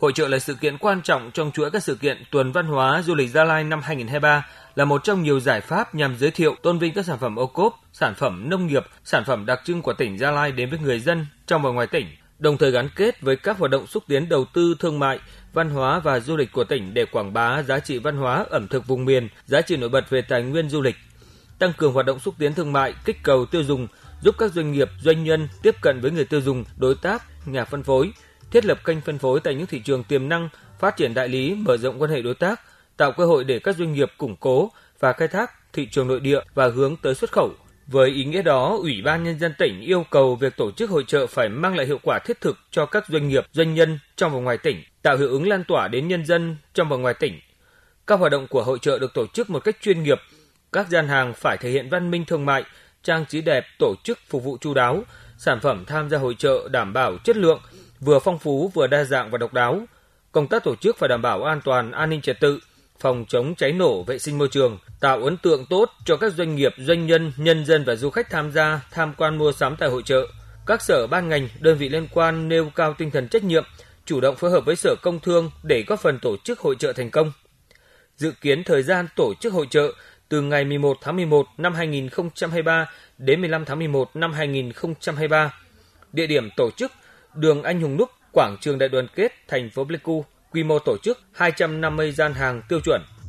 Hội trợ là sự kiện quan trọng trong chuỗi các sự kiện tuần văn hóa du lịch Gia Lai năm 2023 là một trong nhiều giải pháp nhằm giới thiệu, tôn vinh các sản phẩm ô cốp, sản phẩm nông nghiệp, sản phẩm đặc trưng của tỉnh Gia Lai đến với người dân trong và ngoài tỉnh, đồng thời gắn kết với các hoạt động xúc tiến đầu tư thương mại, văn hóa và du lịch của tỉnh để quảng bá giá trị văn hóa ẩm thực vùng miền, giá trị nổi bật về tài nguyên du lịch, tăng cường hoạt động xúc tiến thương mại, kích cầu tiêu dùng, giúp các doanh nghiệp, doanh nhân tiếp cận với người tiêu dùng, đối tác, nhà phân phối, thiết lập kênh phân phối tại những thị trường tiềm năng, phát triển đại lý, mở rộng quan hệ đối tác, tạo cơ hội để các doanh nghiệp củng cố và khai thác thị trường nội địa và hướng tới xuất khẩu. Với ý nghĩa đó, Ủy ban Nhân dân tỉnh yêu cầu việc tổ chức hội trợ phải mang lại hiệu quả thiết thực cho các doanh nghiệp, doanh nhân trong và ngoài tỉnh, tạo hiệu ứng lan tỏa đến nhân dân trong và ngoài tỉnh. Các hoạt động của hội trợ được tổ chức một cách chuyên nghiệp, các gian hàng phải thể hiện văn minh thương mại, trang trí đẹp, tổ chức phục vụ chu đáo, sản phẩm tham gia hội trợ đảm bảo chất lượng – vừa phong phú vừa đa dạng và độc đáo. Công tác tổ chức phải đảm bảo an toàn, an ninh trật tự, phòng chống cháy nổ, vệ sinh môi trường, tạo ấn tượng tốt cho các doanh nghiệp, doanh nhân, nhân dân và du khách tham gia tham quan mua sắm tại hội trợ. Các sở ban ngành, đơn vị liên quan nêu cao tinh thần trách nhiệm, chủ động phối hợp với Sở Công Thương để góp phần tổ chức hội trợ thành công. Dự kiến thời gian tổ chức hội trợ từ ngày 11 tháng 11 năm 2023 đến 15 tháng 11 năm 2023. Địa điểm tổ chức đường Anh Hùng Đúc, quảng trường Đại đoàn kết thành phố Pleiku, quy mô tổ chức 250 gian hàng tiêu chuẩn